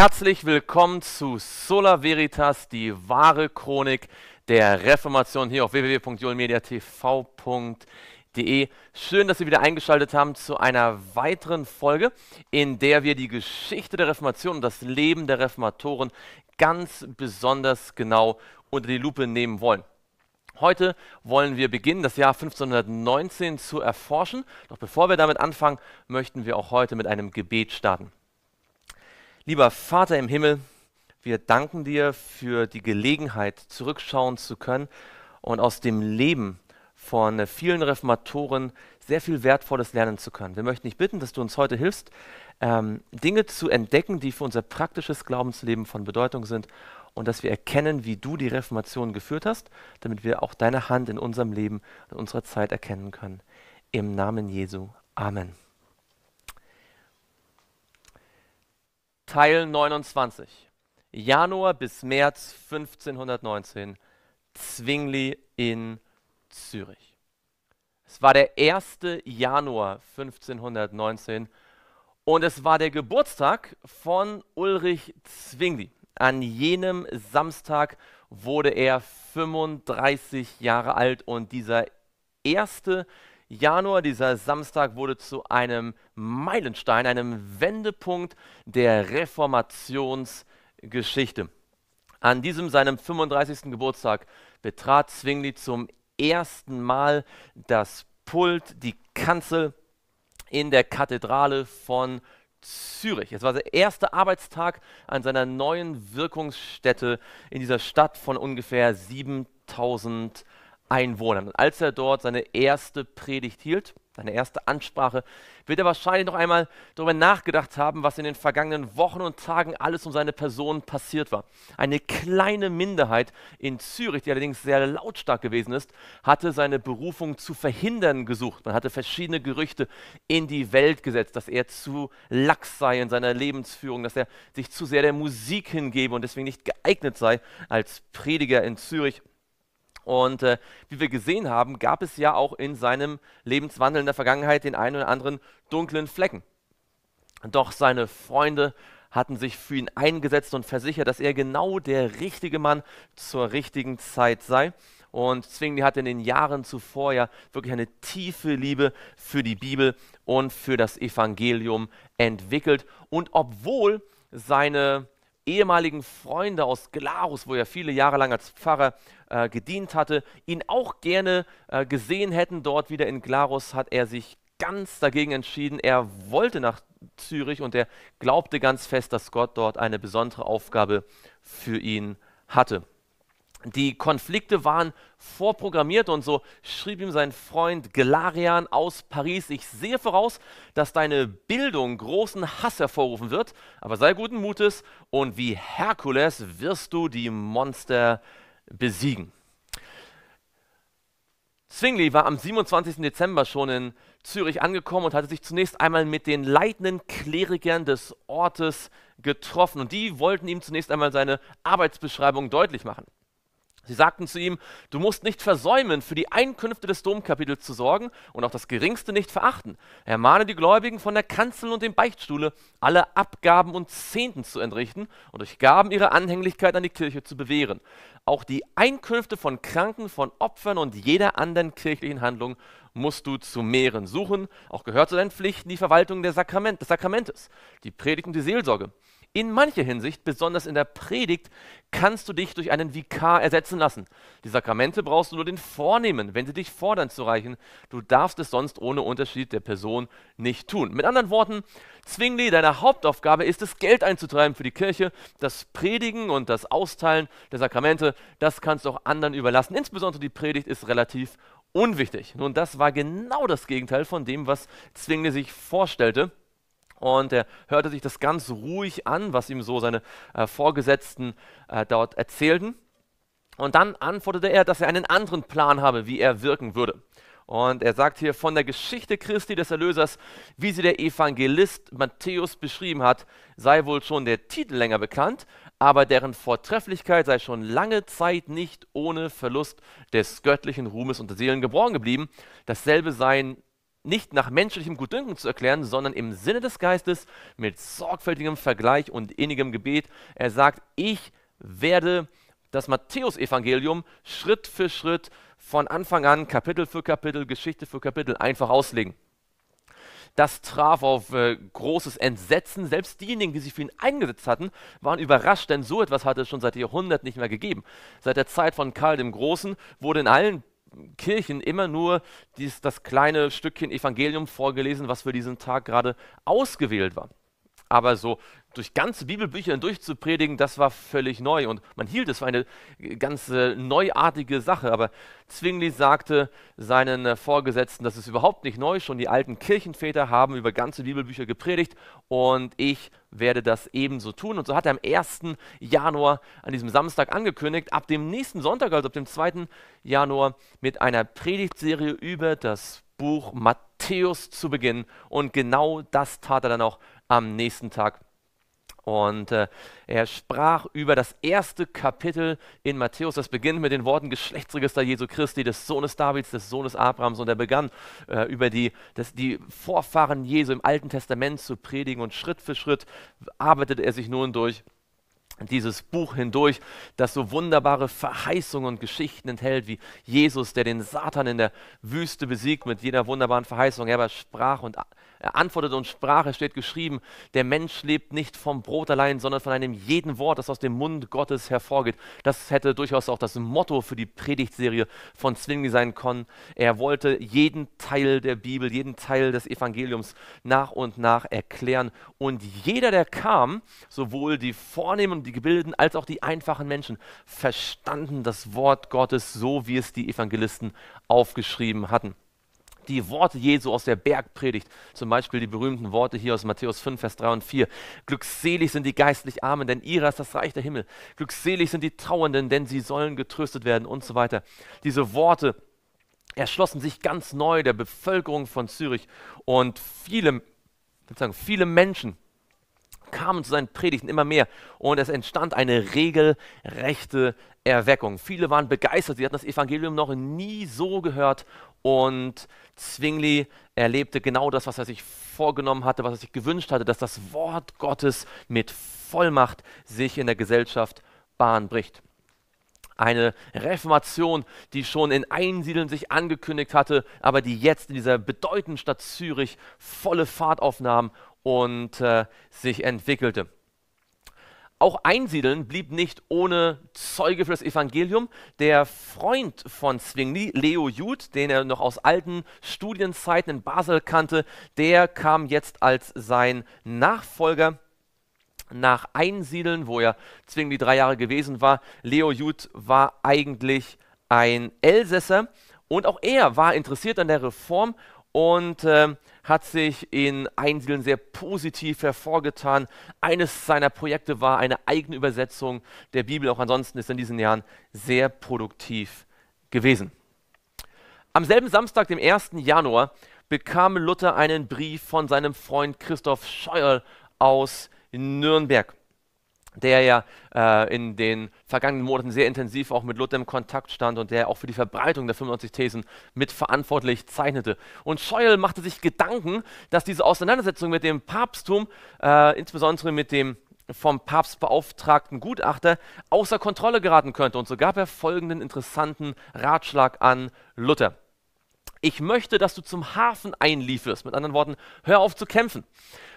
Herzlich willkommen zu Sola Veritas, die wahre Chronik der Reformation hier auf www.julmediatv.de. Schön, dass Sie wieder eingeschaltet haben zu einer weiteren Folge, in der wir die Geschichte der Reformation und das Leben der Reformatoren ganz besonders genau unter die Lupe nehmen wollen. Heute wollen wir beginnen, das Jahr 1519 zu erforschen. Doch bevor wir damit anfangen, möchten wir auch heute mit einem Gebet starten. Lieber Vater im Himmel, wir danken dir für die Gelegenheit, zurückschauen zu können und aus dem Leben von vielen Reformatoren sehr viel Wertvolles lernen zu können. Wir möchten dich bitten, dass du uns heute hilfst, ähm, Dinge zu entdecken, die für unser praktisches Glaubensleben von Bedeutung sind und dass wir erkennen, wie du die Reformation geführt hast, damit wir auch deine Hand in unserem Leben, und unserer Zeit erkennen können. Im Namen Jesu. Amen. Teil 29. Januar bis März 1519. Zwingli in Zürich. Es war der 1. Januar 1519 und es war der Geburtstag von Ulrich Zwingli. An jenem Samstag wurde er 35 Jahre alt und dieser erste Januar, dieser Samstag, wurde zu einem Meilenstein, einem Wendepunkt der Reformationsgeschichte. An diesem seinem 35. Geburtstag betrat Zwingli zum ersten Mal das Pult, die Kanzel in der Kathedrale von Zürich. Es war der erste Arbeitstag an seiner neuen Wirkungsstätte in dieser Stadt von ungefähr 7000 Menschen. Einwohnern. Und als er dort seine erste Predigt hielt, seine erste Ansprache, wird er wahrscheinlich noch einmal darüber nachgedacht haben, was in den vergangenen Wochen und Tagen alles um seine Person passiert war. Eine kleine Minderheit in Zürich, die allerdings sehr lautstark gewesen ist, hatte seine Berufung zu verhindern gesucht. Man hatte verschiedene Gerüchte in die Welt gesetzt, dass er zu lax sei in seiner Lebensführung, dass er sich zu sehr der Musik hingebe und deswegen nicht geeignet sei als Prediger in Zürich. Und äh, wie wir gesehen haben, gab es ja auch in seinem Lebenswandel in der Vergangenheit den einen oder anderen dunklen Flecken. Doch seine Freunde hatten sich für ihn eingesetzt und versichert, dass er genau der richtige Mann zur richtigen Zeit sei. Und Zwingli hatte in den Jahren zuvor ja wirklich eine tiefe Liebe für die Bibel und für das Evangelium entwickelt. Und obwohl seine ehemaligen Freunde aus Glarus, wo er viele Jahre lang als Pfarrer äh, gedient hatte, ihn auch gerne äh, gesehen hätten dort wieder in Glarus, hat er sich ganz dagegen entschieden. Er wollte nach Zürich und er glaubte ganz fest, dass Gott dort eine besondere Aufgabe für ihn hatte die Konflikte waren vorprogrammiert und so schrieb ihm sein Freund Gelarian aus Paris, ich sehe voraus, dass deine Bildung großen Hass hervorrufen wird, aber sei guten Mutes und wie Herkules wirst du die Monster besiegen. Zwingli war am 27. Dezember schon in Zürich angekommen und hatte sich zunächst einmal mit den leitenden Klerikern des Ortes getroffen und die wollten ihm zunächst einmal seine Arbeitsbeschreibung deutlich machen. Sie sagten zu ihm, du musst nicht versäumen, für die Einkünfte des Domkapitels zu sorgen und auch das Geringste nicht verachten. Ermahne die Gläubigen von der Kanzel und dem Beichtstuhle, alle Abgaben und Zehnten zu entrichten und durch Gaben ihre Anhänglichkeit an die Kirche zu bewähren. Auch die Einkünfte von Kranken, von Opfern und jeder anderen kirchlichen Handlung musst du zu mehren suchen. Auch gehört zu deinen Pflichten die Verwaltung Sakrament, des Sakramentes, die Predigt und die Seelsorge in mancher Hinsicht, besonders in der Predigt, kannst du dich durch einen Vikar ersetzen lassen. Die Sakramente brauchst du nur den Vornehmen, wenn sie dich fordern zu reichen. Du darfst es sonst ohne Unterschied der Person nicht tun. Mit anderen Worten, Zwingli, deine Hauptaufgabe ist es, Geld einzutreiben für die Kirche. Das Predigen und das Austeilen der Sakramente, das kannst du auch anderen überlassen. Insbesondere die Predigt ist relativ unwichtig. Nun, das war genau das Gegenteil von dem, was Zwingli sich vorstellte und er hörte sich das ganz ruhig an, was ihm so seine äh, Vorgesetzten äh, dort erzählten. Und dann antwortete er, dass er einen anderen Plan habe, wie er wirken würde. Und er sagt hier von der Geschichte Christi des Erlösers, wie sie der Evangelist Matthäus beschrieben hat, sei wohl schon der Titel länger bekannt, aber deren Vortrefflichkeit sei schon lange Zeit nicht ohne Verlust des göttlichen Ruhmes und der Seelen geboren geblieben. Dasselbe seien nicht nach menschlichem Gutdünken zu erklären, sondern im Sinne des Geistes mit sorgfältigem Vergleich und innigem Gebet. Er sagt, ich werde das Matthäusevangelium Schritt für Schritt von Anfang an, Kapitel für Kapitel, Geschichte für Kapitel einfach auslegen. Das traf auf äh, großes Entsetzen. Selbst diejenigen, die sich für ihn eingesetzt hatten, waren überrascht, denn so etwas hatte es schon seit Jahrhunderten nicht mehr gegeben. Seit der Zeit von Karl dem Großen wurde in allen Kirchen immer nur dies, das kleine Stückchen Evangelium vorgelesen, was für diesen Tag gerade ausgewählt war. Aber so durch ganze Bibelbücher durchzupredigen, das war völlig neu. Und man hielt es für eine ganz äh, neuartige Sache. Aber Zwingli sagte seinen äh, Vorgesetzten, das ist überhaupt nicht neu. Schon die alten Kirchenväter haben über ganze Bibelbücher gepredigt und ich werde das ebenso tun. Und so hat er am 1. Januar an diesem Samstag angekündigt, ab dem nächsten Sonntag, also ab dem 2. Januar, mit einer Predigtserie über das Buch Matthäus zu beginnen. Und genau das tat er dann auch am nächsten Tag. Und äh, er sprach über das erste Kapitel in Matthäus. Das beginnt mit den Worten Geschlechtsregister Jesu Christi, des Sohnes Davids, des Sohnes Abrahams. Und er begann äh, über die, das, die Vorfahren Jesu im Alten Testament zu predigen. Und Schritt für Schritt arbeitete er sich nun durch dieses Buch hindurch, das so wunderbare Verheißungen und Geschichten enthält, wie Jesus, der den Satan in der Wüste besiegt mit jeder wunderbaren Verheißung. Er aber sprach und er antwortete und sprach, es steht geschrieben, der Mensch lebt nicht vom Brot allein, sondern von einem jeden Wort, das aus dem Mund Gottes hervorgeht. Das hätte durchaus auch das Motto für die Predigtserie von Zwingli sein können. Er wollte jeden Teil der Bibel, jeden Teil des Evangeliums nach und nach erklären. Und jeder, der kam, sowohl die Vornehmen, die Gebildeten als auch die einfachen Menschen, verstanden das Wort Gottes so, wie es die Evangelisten aufgeschrieben hatten die Worte Jesu aus der Bergpredigt, zum Beispiel die berühmten Worte hier aus Matthäus 5, Vers 3 und 4. Glückselig sind die geistlich Armen, denn ihrer ist das Reich der Himmel. Glückselig sind die Trauernden, denn sie sollen getröstet werden und so weiter. Diese Worte erschlossen sich ganz neu der Bevölkerung von Zürich und viele, sagen, viele Menschen kamen zu seinen Predigten immer mehr und es entstand eine regelrechte Erweckung. Viele waren begeistert, sie hatten das Evangelium noch nie so gehört und Zwingli erlebte genau das, was er sich vorgenommen hatte, was er sich gewünscht hatte, dass das Wort Gottes mit Vollmacht sich in der Gesellschaft Bahn bricht. Eine Reformation, die schon in Einsiedeln sich angekündigt hatte, aber die jetzt in dieser bedeutenden Stadt Zürich volle Fahrt aufnahm und äh, sich entwickelte. Auch Einsiedeln blieb nicht ohne Zeuge für das Evangelium. Der Freund von Zwingli, Leo Jud, den er noch aus alten Studienzeiten in Basel kannte, der kam jetzt als sein Nachfolger nach Einsiedeln, wo er Zwingli drei Jahre gewesen war. Leo Jud war eigentlich ein Elsässer und auch er war interessiert an der Reform, und äh, hat sich in Einzelnen sehr positiv hervorgetan. Eines seiner Projekte war eine eigene Übersetzung der Bibel. Auch ansonsten ist er in diesen Jahren sehr produktiv gewesen. Am selben Samstag, dem 1. Januar, bekam Luther einen Brief von seinem Freund Christoph Scheuerl aus Nürnberg der ja äh, in den vergangenen Monaten sehr intensiv auch mit Luther im Kontakt stand und der auch für die Verbreitung der 95 Thesen mitverantwortlich zeichnete. Und Scheuel machte sich Gedanken, dass diese Auseinandersetzung mit dem Papsttum, äh, insbesondere mit dem vom Papst beauftragten Gutachter außer Kontrolle geraten könnte. Und so gab er folgenden interessanten Ratschlag an Luther. Ich möchte, dass du zum Hafen einlieferst. Mit anderen Worten, hör auf zu kämpfen.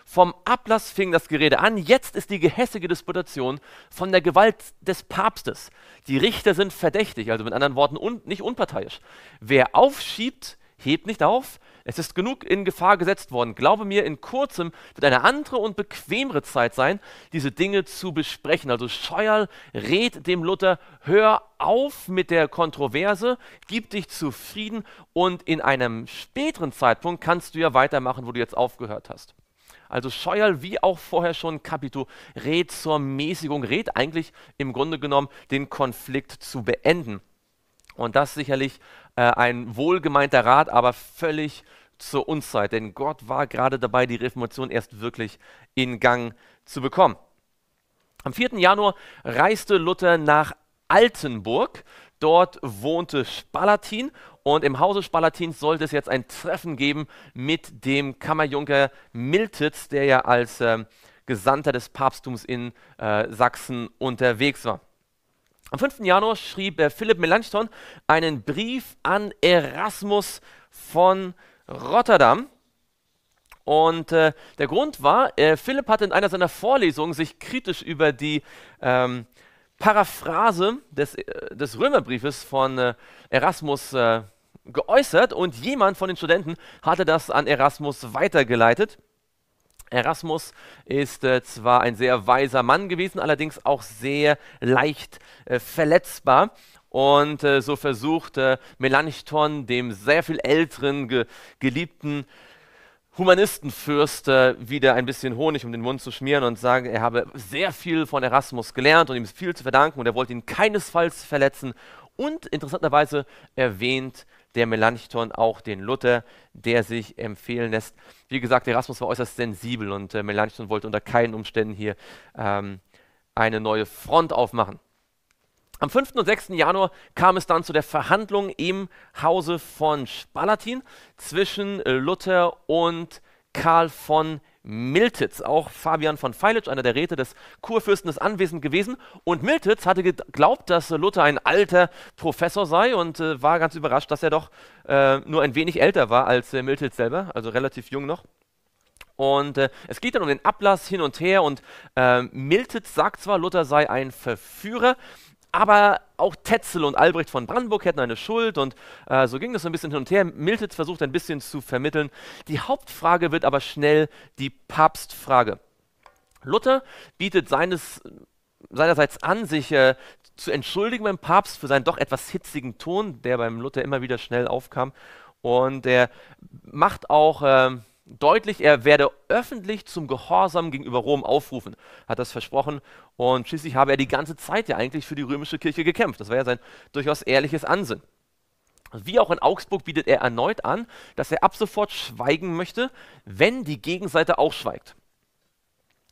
Vom Ablass fing das Gerede an. Jetzt ist die gehässige Disputation von der Gewalt des Papstes. Die Richter sind verdächtig, also mit anderen Worten un nicht unparteiisch. Wer aufschiebt, hebt nicht auf. Es ist genug in Gefahr gesetzt worden. Glaube mir, in kurzem wird eine andere und bequemere Zeit sein, diese Dinge zu besprechen. Also Scheuerl rät dem Luther, hör auf mit der Kontroverse, gib dich zufrieden und in einem späteren Zeitpunkt kannst du ja weitermachen, wo du jetzt aufgehört hast. Also Scheuerl, wie auch vorher schon Capito, rät zur Mäßigung, rät eigentlich im Grunde genommen, den Konflikt zu beenden. Und das sicherlich äh, ein wohlgemeinter Rat, aber völlig zur Unzeit. Denn Gott war gerade dabei, die Reformation erst wirklich in Gang zu bekommen. Am 4. Januar reiste Luther nach Altenburg. Dort wohnte Spalatin und im Hause Spalatins sollte es jetzt ein Treffen geben mit dem Kammerjunker Miltitz, der ja als äh, Gesandter des Papsttums in äh, Sachsen unterwegs war. Am 5. Januar schrieb äh, Philipp Melanchthon einen Brief an Erasmus von Rotterdam. Und äh, der Grund war, äh, Philipp hatte in einer seiner Vorlesungen sich kritisch über die ähm, Paraphrase des, äh, des, Römerbriefes von äh, Erasmus äh, geäußert und jemand von den Studenten hatte das an Erasmus weitergeleitet. Erasmus ist äh, zwar ein sehr weiser Mann gewesen, allerdings auch sehr leicht äh, verletzbar. Und äh, so versucht äh, Melanchthon, dem sehr viel älteren, ge geliebten Humanistenfürst, äh, wieder ein bisschen Honig um den Mund zu schmieren und sagen, er habe sehr viel von Erasmus gelernt und ihm viel zu verdanken und er wollte ihn keinesfalls verletzen. Und interessanterweise erwähnt der Melanchthon, auch den Luther, der sich empfehlen lässt. Wie gesagt, Erasmus war äußerst sensibel und äh, Melanchthon wollte unter keinen Umständen hier ähm, eine neue Front aufmachen. Am 5. und 6. Januar kam es dann zu der Verhandlung im Hause von Spalatin zwischen äh, Luther und Karl von Miltitz. Auch Fabian von Feilitsch, einer der Räte des Kurfürsten, ist anwesend gewesen. Und Miltitz hatte geglaubt, dass Luther ein alter Professor sei und äh, war ganz überrascht, dass er doch äh, nur ein wenig älter war als äh, Miltitz selber, also relativ jung noch. Und äh, es geht dann um den Ablass hin und her und äh, Miltitz sagt zwar, Luther sei ein Verführer, aber auch Tetzel und Albrecht von Brandenburg hätten eine Schuld und äh, so ging das so ein bisschen hin und her. Miltitz versucht ein bisschen zu vermitteln. Die Hauptfrage wird aber schnell die Papstfrage. Luther bietet seines, seinerseits an, sich äh, zu entschuldigen beim Papst für seinen doch etwas hitzigen Ton, der beim Luther immer wieder schnell aufkam. Und er macht auch. Äh, deutlich, er werde öffentlich zum Gehorsam gegenüber Rom aufrufen, hat das versprochen. Und schließlich habe er die ganze Zeit ja eigentlich für die römische Kirche gekämpft. Das war ja sein durchaus ehrliches Ansinnen. Wie auch in Augsburg bietet er erneut an, dass er ab sofort schweigen möchte, wenn die Gegenseite auch schweigt.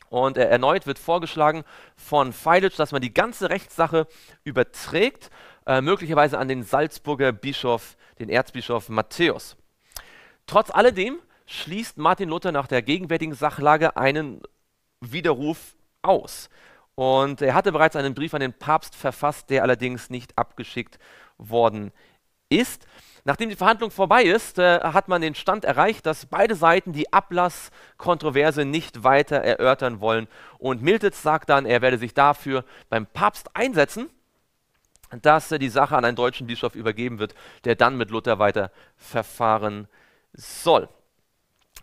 Und er, erneut wird vorgeschlagen von Feilitsch, dass man die ganze Rechtssache überträgt, äh, möglicherweise an den Salzburger Bischof, den Erzbischof Matthäus. Trotz alledem schließt Martin Luther nach der gegenwärtigen Sachlage einen Widerruf aus. Und er hatte bereits einen Brief an den Papst verfasst, der allerdings nicht abgeschickt worden ist. Nachdem die Verhandlung vorbei ist, äh, hat man den Stand erreicht, dass beide Seiten die Ablasskontroverse nicht weiter erörtern wollen. Und Miltitz sagt dann, er werde sich dafür beim Papst einsetzen, dass äh, die Sache an einen deutschen Bischof übergeben wird, der dann mit Luther weiter verfahren soll.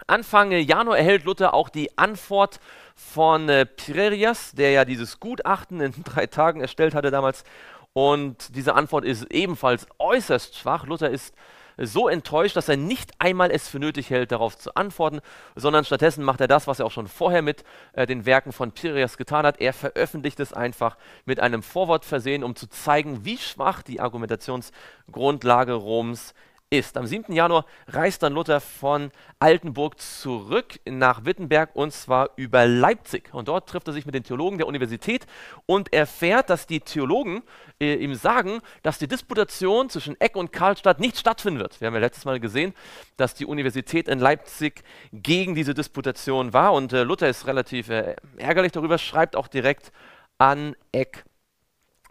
Anfang Januar erhält Luther auch die Antwort von äh, Pirerias, der ja dieses Gutachten in drei Tagen erstellt hatte damals. Und diese Antwort ist ebenfalls äußerst schwach. Luther ist so enttäuscht, dass er nicht einmal es für nötig hält, darauf zu antworten, sondern stattdessen macht er das, was er auch schon vorher mit äh, den Werken von Pirias getan hat. Er veröffentlicht es einfach mit einem Vorwort versehen, um zu zeigen, wie schwach die Argumentationsgrundlage Roms ist ist. Am 7. Januar reist dann Luther von Altenburg zurück nach Wittenberg und zwar über Leipzig. Und dort trifft er sich mit den Theologen der Universität und erfährt, dass die Theologen äh, ihm sagen, dass die Disputation zwischen Eck und Karlstadt nicht stattfinden wird. Wir haben ja letztes Mal gesehen, dass die Universität in Leipzig gegen diese Disputation war und äh, Luther ist relativ äh, ärgerlich darüber, schreibt auch direkt an Eck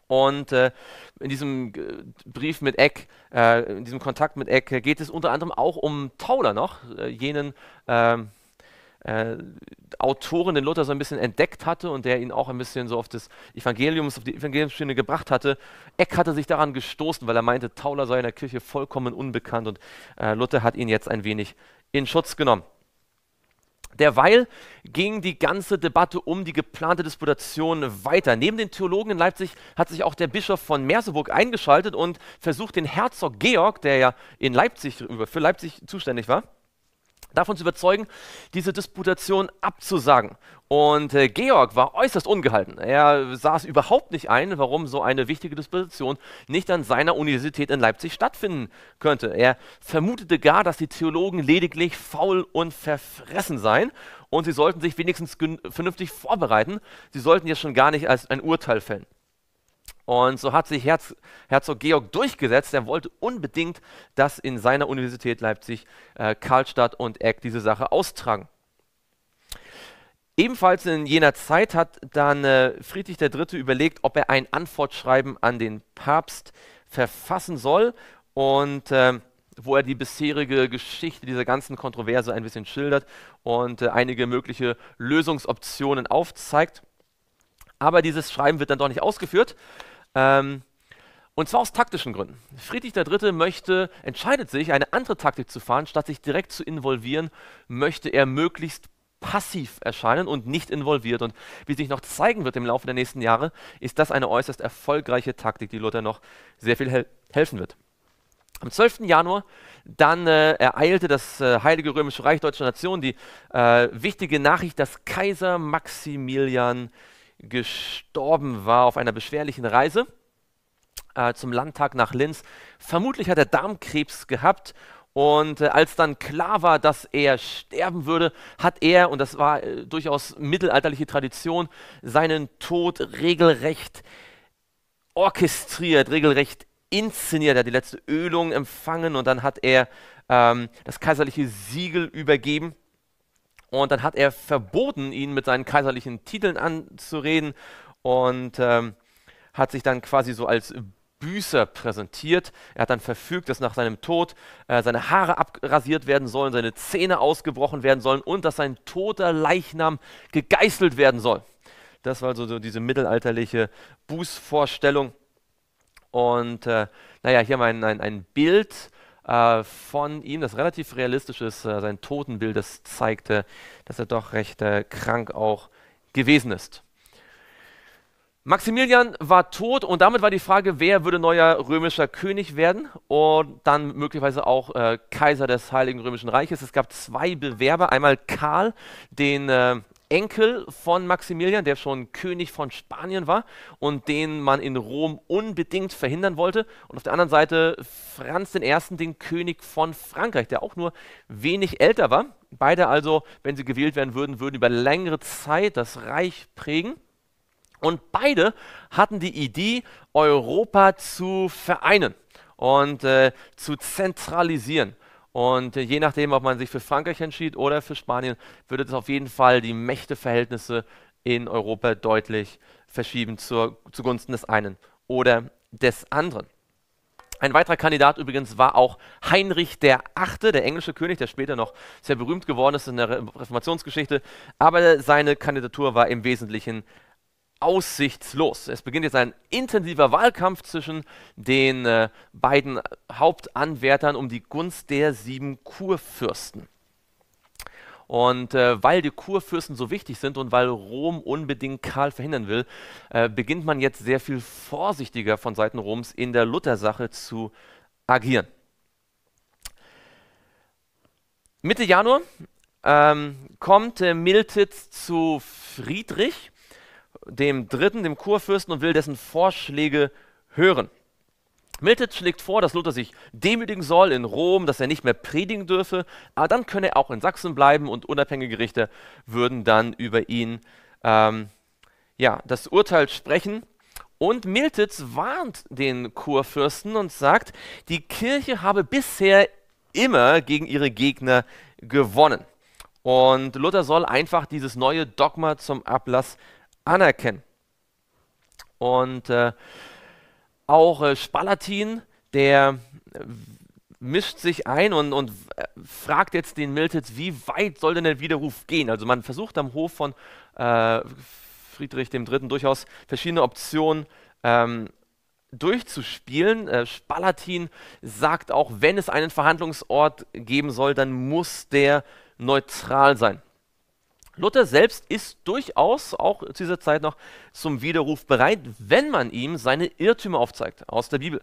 und äh, in diesem äh, Brief mit Eck, äh, in diesem Kontakt mit Eck, äh, geht es unter anderem auch um Tauler noch, äh, jenen ähm, äh, Autoren, den Luther so ein bisschen entdeckt hatte und der ihn auch ein bisschen so auf das Evangelium, auf die Evangeliumsschiene gebracht hatte. Eck hatte sich daran gestoßen, weil er meinte, Tauler sei in der Kirche vollkommen unbekannt und Luther hat ihn jetzt ein wenig in Schutz genommen. Derweil ging die ganze Debatte um die geplante Disputation weiter. Neben den Theologen in Leipzig hat sich auch der Bischof von Merseburg eingeschaltet und versucht, den Herzog Georg, der ja in Leipzig, für Leipzig zuständig war, davon zu überzeugen, diese Disputation abzusagen. Und äh, Georg war äußerst ungehalten. Er sah es überhaupt nicht ein, warum so eine wichtige Disputation nicht an seiner Universität in Leipzig stattfinden könnte. Er vermutete gar, dass die Theologen lediglich faul und verfressen seien und sie sollten sich wenigstens vernünftig vorbereiten. Sie sollten ja schon gar nicht als ein Urteil fällen. Und so hat sich Herz, Herzog Georg durchgesetzt. Er wollte unbedingt, dass in seiner Universität Leipzig, äh, Karlstadt und Eck diese Sache austragen. Ebenfalls in jener Zeit hat dann äh, Friedrich III. überlegt, ob er ein Antwortschreiben an den Papst verfassen soll und äh, wo er die bisherige Geschichte dieser ganzen Kontroverse ein bisschen schildert und äh, einige mögliche Lösungsoptionen aufzeigt. Aber dieses Schreiben wird dann doch nicht ausgeführt. Ähm, und zwar aus taktischen Gründen. Friedrich III. möchte, entscheidet sich, eine andere Taktik zu fahren, statt sich direkt zu involvieren, möchte er möglichst passiv erscheinen und nicht involviert. Und wie sich noch zeigen wird im Laufe der nächsten Jahre, ist das eine äußerst erfolgreiche Taktik, die Luther noch sehr viel hel helfen wird. Am 12. Januar dann äh, ereilte das äh, Heilige Römische Reich Deutscher Nation die äh, wichtige Nachricht, dass Kaiser Maximilian gestorben war auf einer beschwerlichen Reise äh, zum Landtag nach Linz. Vermutlich hat er Darmkrebs gehabt und äh, als dann klar war, dass er sterben würde, hat er, und das war äh, durchaus mittelalterliche Tradition, seinen Tod regelrecht orchestriert, regelrecht inszeniert. Er hat die letzte Ölung empfangen und dann hat er ähm, das kaiserliche Siegel übergeben. Und dann hat er verboten, ihn mit seinen kaiserlichen Titeln anzureden und ähm, hat sich dann quasi so als Büßer präsentiert. Er hat dann verfügt, dass nach seinem Tod äh, seine Haare abrasiert werden sollen, seine Zähne ausgebrochen werden sollen und dass sein toter Leichnam gegeißelt werden soll. Das war also so diese mittelalterliche Bußvorstellung. Und äh, naja, hier mal ein, ein, ein Bild äh, von ihm, das relativ realistisch ist, äh, sein Totenbild, das zeigte, dass er doch recht äh, krank auch gewesen ist. Maximilian war tot und damit war die Frage, wer würde neuer römischer König werden und dann möglicherweise auch äh, Kaiser des Heiligen Römischen Reiches. Es gab zwei Bewerber, einmal Karl, den äh, Enkel von Maximilian, der schon König von Spanien war und den man in Rom unbedingt verhindern wollte. Und auf der anderen Seite Franz I., den König von Frankreich, der auch nur wenig älter war. Beide also, wenn sie gewählt werden würden, würden über längere Zeit das Reich prägen. Und beide hatten die Idee, Europa zu vereinen und äh, zu zentralisieren. Und äh, je nachdem, ob man sich für Frankreich entschied oder für Spanien, würde das auf jeden Fall die Mächteverhältnisse in Europa deutlich verschieben zur, zugunsten des einen oder des anderen. Ein weiterer Kandidat übrigens war auch Heinrich der Achte, der englische König, der später noch sehr berühmt geworden ist in der Reformationsgeschichte. Aber seine Kandidatur war im Wesentlichen aussichtslos. Es beginnt jetzt ein intensiver Wahlkampf zwischen den äh, beiden Hauptanwärtern um die Gunst der sieben Kurfürsten. Und äh, weil die Kurfürsten so wichtig sind und weil Rom unbedingt Karl verhindern will, äh, beginnt man jetzt sehr viel vorsichtiger von Seiten Roms in der Luther-Sache zu agieren. Mitte Januar ähm, kommt äh, Miltitz zu Friedrich dem Dritten, dem Kurfürsten, und will dessen Vorschläge hören. Miltitz schlägt vor, dass Luther sich demütigen soll in Rom, dass er nicht mehr predigen dürfe, aber dann könne er auch in Sachsen bleiben und unabhängige Richter würden dann über ihn ähm, ja, das Urteil sprechen. Und Miltitz warnt den Kurfürsten und sagt, die Kirche habe bisher immer gegen ihre Gegner gewonnen. Und Luther soll einfach dieses neue Dogma zum Ablass anerkennen. Und äh, auch äh, Spalatin, der mischt sich ein und, und äh, fragt jetzt den Miltitz, wie weit soll denn der Widerruf gehen? Also man versucht am Hof von äh, Friedrich III. durchaus verschiedene Optionen ähm, durchzuspielen. Äh, Spalatin sagt auch, wenn es einen Verhandlungsort geben soll, dann muss der neutral sein. Luther selbst ist durchaus auch zu dieser Zeit noch zum Widerruf bereit, wenn man ihm seine Irrtümer aufzeigt aus der Bibel.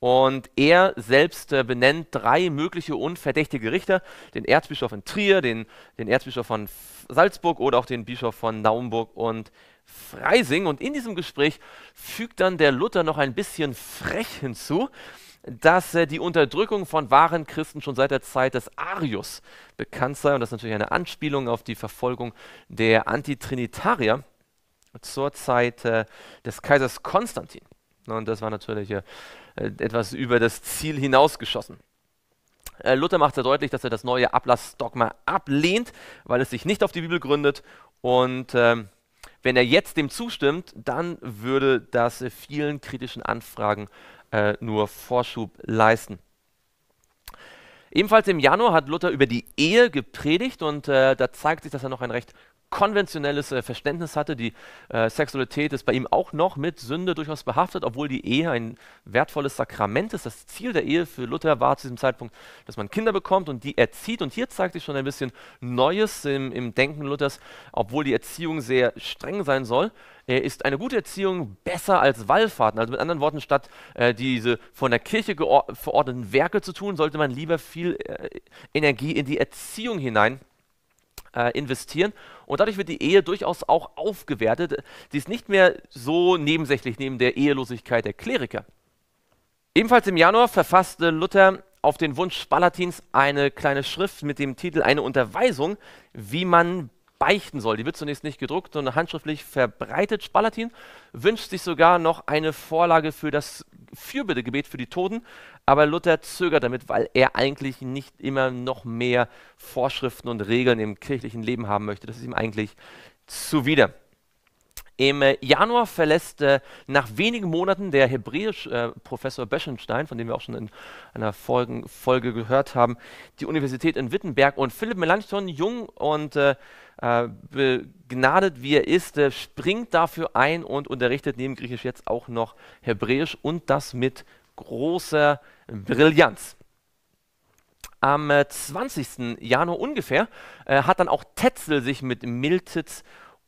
Und er selbst äh, benennt drei mögliche unverdächtige Richter, den Erzbischof in Trier, den, den Erzbischof von Salzburg oder auch den Bischof von Naumburg und Freising. Und in diesem Gespräch fügt dann der Luther noch ein bisschen frech hinzu, dass äh, die Unterdrückung von wahren Christen schon seit der Zeit des Arius bekannt sei. Und das ist natürlich eine Anspielung auf die Verfolgung der Antitrinitarier zur Zeit äh, des Kaisers Konstantin. Und das war natürlich äh, etwas über das Ziel hinausgeschossen. Äh, Luther macht sehr deutlich, dass er das neue Ablassdogma ablehnt, weil es sich nicht auf die Bibel gründet. Und ähm, wenn er jetzt dem zustimmt, dann würde das äh, vielen kritischen Anfragen äh, nur Vorschub leisten. Ebenfalls im Januar hat Luther über die Ehe gepredigt und äh, da zeigt sich, dass er noch ein recht konventionelles äh, Verständnis hatte. Die äh, Sexualität ist bei ihm auch noch mit Sünde durchaus behaftet, obwohl die Ehe ein wertvolles Sakrament ist. Das Ziel der Ehe für Luther war zu diesem Zeitpunkt, dass man Kinder bekommt und die erzieht. Und hier zeigt sich schon ein bisschen Neues im, im Denken Luthers, obwohl die Erziehung sehr streng sein soll. ist eine gute Erziehung besser als Wallfahrten? Also mit anderen Worten, statt äh, diese von der Kirche verordneten Werke zu tun, sollte man lieber viel äh, Energie in die Erziehung hinein äh, investieren. Und dadurch wird die Ehe durchaus auch aufgewertet. Sie ist nicht mehr so nebensächlich neben der Ehelosigkeit der Kleriker. Ebenfalls im Januar verfasste Luther auf den Wunsch Spalatins eine kleine Schrift mit dem Titel Eine Unterweisung, wie man beichten soll. Die wird zunächst nicht gedruckt, sondern handschriftlich verbreitet. Spalatin wünscht sich sogar noch eine Vorlage für das Fürbittegebet für die Toten, aber Luther zögert damit, weil er eigentlich nicht immer noch mehr Vorschriften und Regeln im kirchlichen Leben haben möchte. Das ist ihm eigentlich zuwider. Im äh, Januar verlässt äh, nach wenigen Monaten der Hebräisch-Professor äh, Böschenstein, von dem wir auch schon in einer Folgen, Folge gehört haben, die Universität in Wittenberg. Und Philipp Melanchthon, jung und äh, äh begnadet wie er ist, äh, springt dafür ein und unterrichtet neben Griechisch jetzt auch noch Hebräisch und das mit großer Brillanz. Am 20. Januar ungefähr hat dann auch Tetzel sich mit Miltitz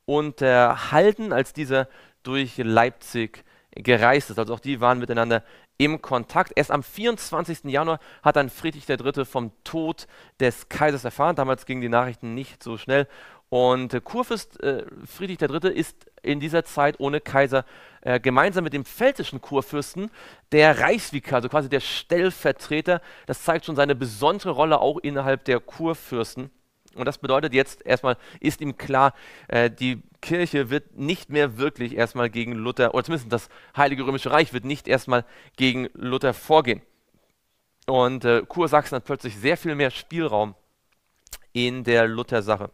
unterhalten, als dieser durch Leipzig gereist ist. Also auch die waren miteinander im Kontakt. Erst am 24. Januar hat dann Friedrich III. vom Tod des Kaisers erfahren. Damals gingen die Nachrichten nicht so schnell. Und äh, Kurfürst äh, Friedrich III. ist in dieser Zeit ohne Kaiser äh, gemeinsam mit dem pfälzischen Kurfürsten der Reichsvikar, also quasi der Stellvertreter. Das zeigt schon seine besondere Rolle auch innerhalb der Kurfürsten. Und das bedeutet jetzt erstmal, ist ihm klar, äh, die Kirche wird nicht mehr wirklich erstmal gegen Luther, oder zumindest das Heilige Römische Reich wird nicht erstmal gegen Luther vorgehen. Und äh, Kursachsen hat plötzlich sehr viel mehr Spielraum in der Luther-Sache.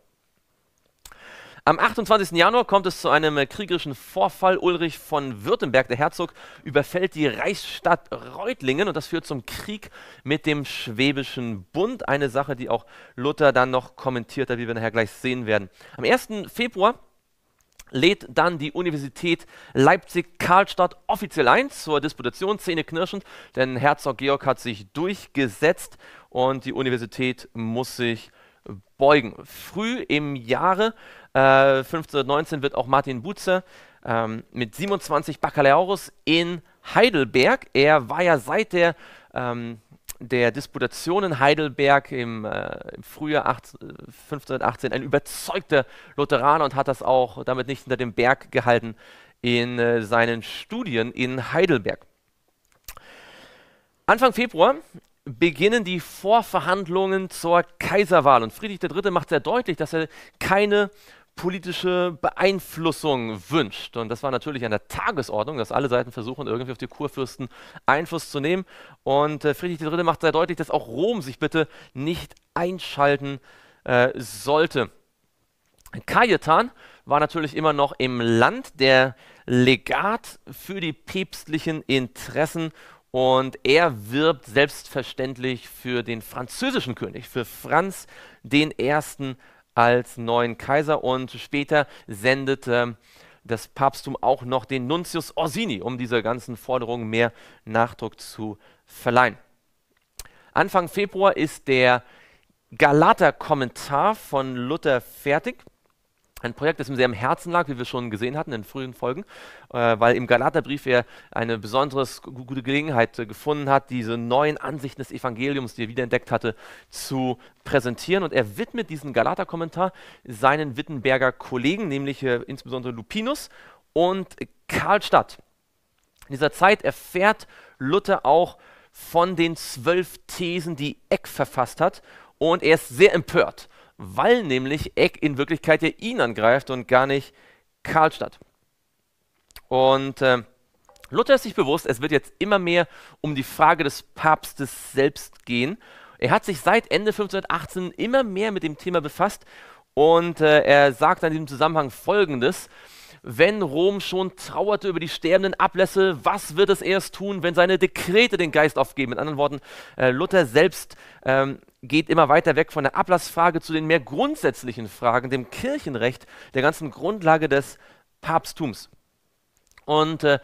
Am 28. Januar kommt es zu einem kriegerischen Vorfall. Ulrich von Württemberg, der Herzog, überfällt die Reichsstadt Reutlingen und das führt zum Krieg mit dem Schwäbischen Bund. Eine Sache, die auch Luther dann noch kommentiert hat, wie wir nachher gleich sehen werden. Am 1. Februar lädt dann die Universität Leipzig-Karlstadt offiziell ein zur Disputation, Zähne knirschend, denn Herzog Georg hat sich durchgesetzt und die Universität muss sich beugen. Früh im Jahre 1519 äh, wird auch Martin Butze ähm, mit 27 Baccalaureus in Heidelberg. Er war ja seit der, ähm, der Disputation in Heidelberg im, äh, im Frühjahr 18, 1518 ein überzeugter Lutheraner und hat das auch damit nicht hinter dem Berg gehalten in äh, seinen Studien in Heidelberg. Anfang Februar beginnen die Vorverhandlungen zur Kaiserwahl. Und Friedrich III. macht sehr deutlich, dass er keine politische Beeinflussung wünscht. Und das war natürlich an der Tagesordnung, dass alle Seiten versuchen, irgendwie auf die Kurfürsten Einfluss zu nehmen. Und äh, Friedrich III. macht sehr deutlich, dass auch Rom sich bitte nicht einschalten äh, sollte. Cajetan war natürlich immer noch im Land der Legat für die päpstlichen Interessen und er wirbt selbstverständlich für den französischen König, für Franz den Ersten als neuen Kaiser und später sendete das Papsttum auch noch den Nuntius Orsini, um dieser ganzen Forderung mehr Nachdruck zu verleihen. Anfang Februar ist der Galater-Kommentar von Luther fertig. Ein Projekt, das ihm sehr am Herzen lag, wie wir schon gesehen hatten in frühen Folgen, äh, weil im Galaterbrief er eine besondere gute Gelegenheit äh, gefunden hat, diese neuen Ansichten des Evangeliums, die er wiederentdeckt hatte, zu präsentieren. Und er widmet diesen Galater-Kommentar seinen Wittenberger Kollegen, nämlich äh, insbesondere Lupinus und Karlstadt. In dieser Zeit erfährt Luther auch von den zwölf Thesen, die Eck verfasst hat, und er ist sehr empört weil nämlich Eck in Wirklichkeit ja ihn angreift und gar nicht Karlstadt. Und äh, Luther ist sich bewusst, es wird jetzt immer mehr um die Frage des Papstes selbst gehen. Er hat sich seit Ende 1518 immer mehr mit dem Thema befasst und äh, er sagt in diesem Zusammenhang Folgendes. Wenn Rom schon trauerte über die sterbenden Ablässe, was wird es erst tun, wenn seine Dekrete den Geist aufgeben? Mit anderen Worten, äh, Luther selbst ähm, geht immer weiter weg von der Ablassfrage zu den mehr grundsätzlichen Fragen, dem Kirchenrecht, der ganzen Grundlage des Papsttums. Und äh,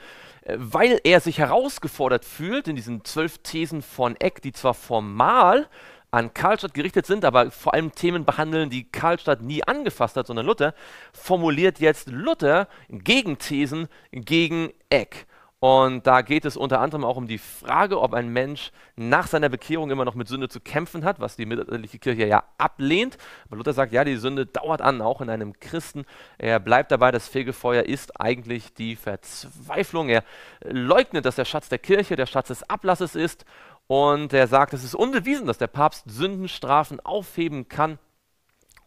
weil er sich herausgefordert fühlt in diesen zwölf Thesen von Eck, die zwar formal an Karlstadt gerichtet sind, aber vor allem Themen behandeln, die Karlstadt nie angefasst hat, sondern Luther, formuliert jetzt Luther Gegenthesen gegen Eck. Und da geht es unter anderem auch um die Frage, ob ein Mensch nach seiner Bekehrung immer noch mit Sünde zu kämpfen hat, was die mittelalterliche Kirche ja ablehnt. Aber Luther sagt, ja, die Sünde dauert an, auch in einem Christen. Er bleibt dabei, das Fegefeuer ist eigentlich die Verzweiflung. Er leugnet, dass der Schatz der Kirche der Schatz des Ablasses ist. Und er sagt, es ist unbewiesen, dass der Papst Sündenstrafen aufheben kann.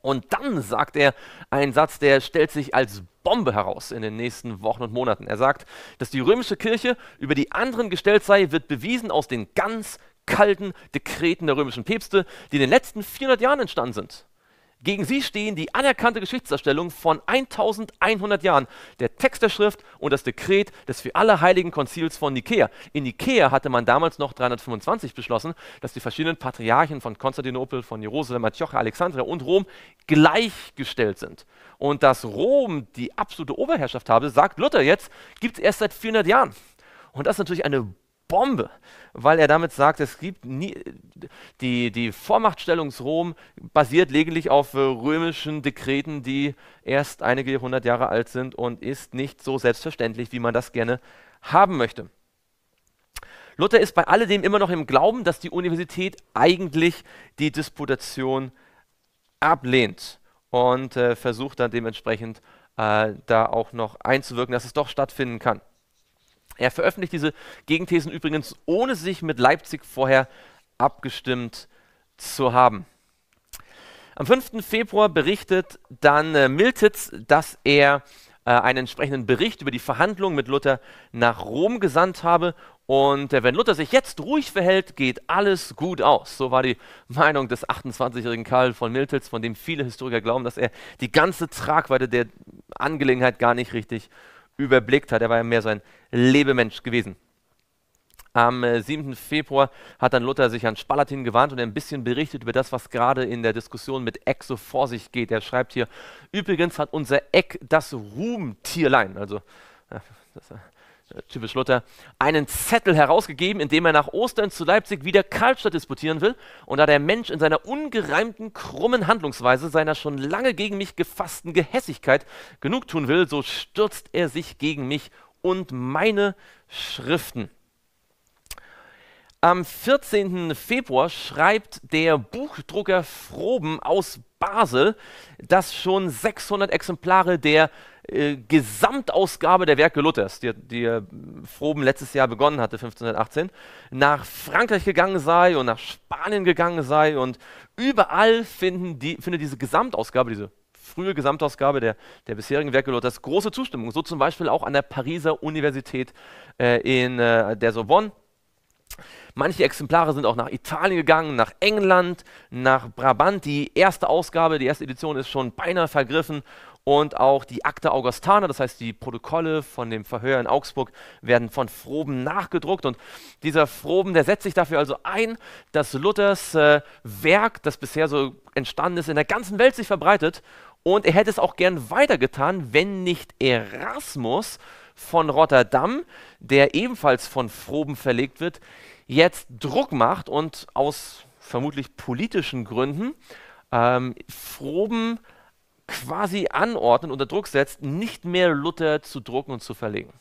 Und dann sagt er einen Satz, der stellt sich als Bombe heraus in den nächsten Wochen und Monaten. Er sagt, dass die römische Kirche über die anderen gestellt sei, wird bewiesen aus den ganz kalten Dekreten der römischen Päpste, die in den letzten 400 Jahren entstanden sind. Gegen sie stehen die anerkannte Geschichtsdarstellung von 1100 Jahren, der Text der Schrift und das Dekret des für alle heiligen Konzils von Nikea. In Nikea hatte man damals noch 325 beschlossen, dass die verschiedenen Patriarchen von Konstantinopel, von Jerusalem, Antiochia, Alexandria und Rom gleichgestellt sind. Und dass Rom die absolute Oberherrschaft habe, sagt Luther jetzt, gibt es erst seit 400 Jahren. Und das ist natürlich eine Bombe, weil er damit sagt, es gibt nie, die, die Vormachtstellung Rom basiert lediglich auf äh, römischen Dekreten, die erst einige hundert Jahre alt sind und ist nicht so selbstverständlich, wie man das gerne haben möchte. Luther ist bei alledem immer noch im Glauben, dass die Universität eigentlich die Disputation ablehnt und äh, versucht dann dementsprechend äh, da auch noch einzuwirken, dass es doch stattfinden kann. Er veröffentlicht diese Gegenthesen übrigens, ohne sich mit Leipzig vorher abgestimmt zu haben. Am 5. Februar berichtet dann äh, Miltitz, dass er äh, einen entsprechenden Bericht über die Verhandlungen mit Luther nach Rom gesandt habe. Und äh, wenn Luther sich jetzt ruhig verhält, geht alles gut aus. So war die Meinung des 28-jährigen Karl von Miltitz, von dem viele Historiker glauben, dass er die ganze Tragweite der Angelegenheit gar nicht richtig überblickt hat. Er war ja mehr so ein Lebemensch gewesen. Am 7. Äh, Februar hat dann Luther sich an Spalatin gewandt und ein bisschen berichtet über das, was gerade in der Diskussion mit Eck so vor sich geht. Er schreibt hier, übrigens hat unser Eck das Ruhmtierlein, also äh, das äh, typisch Luther, einen Zettel herausgegeben, in dem er nach Ostern zu Leipzig wieder Karlstadt disputieren will. Und da der Mensch in seiner ungereimten, krummen Handlungsweise seiner schon lange gegen mich gefassten Gehässigkeit genug tun will, so stürzt er sich gegen mich und meine Schriften. Am 14. Februar schreibt der Buchdrucker Froben aus Basel, dass schon 600 Exemplare der äh, Gesamtausgabe der Werke Luthers, die, die äh, Froben letztes Jahr begonnen hatte, 1518, nach Frankreich gegangen sei und nach Spanien gegangen sei. Und überall die, findet diese Gesamtausgabe, diese frühe Gesamtausgabe der, der bisherigen Werke Luthers große Zustimmung. So zum Beispiel auch an der Pariser Universität äh, in äh, der Sorbonne Manche Exemplare sind auch nach Italien gegangen, nach England, nach Brabant. Die erste Ausgabe, die erste Edition ist schon beinahe vergriffen. Und auch die Akte Augustana, das heißt die Protokolle von dem Verhör in Augsburg, werden von Froben nachgedruckt. Und dieser Froben, der setzt sich dafür also ein, dass Luthers äh, Werk, das bisher so entstanden ist, in der ganzen Welt sich verbreitet. Und er hätte es auch gern weitergetan, wenn nicht Erasmus von Rotterdam, der ebenfalls von Froben verlegt wird, jetzt Druck macht und aus vermutlich politischen Gründen ähm, Froben quasi anordnet, unter Druck setzt, nicht mehr Luther zu drucken und zu verlegen.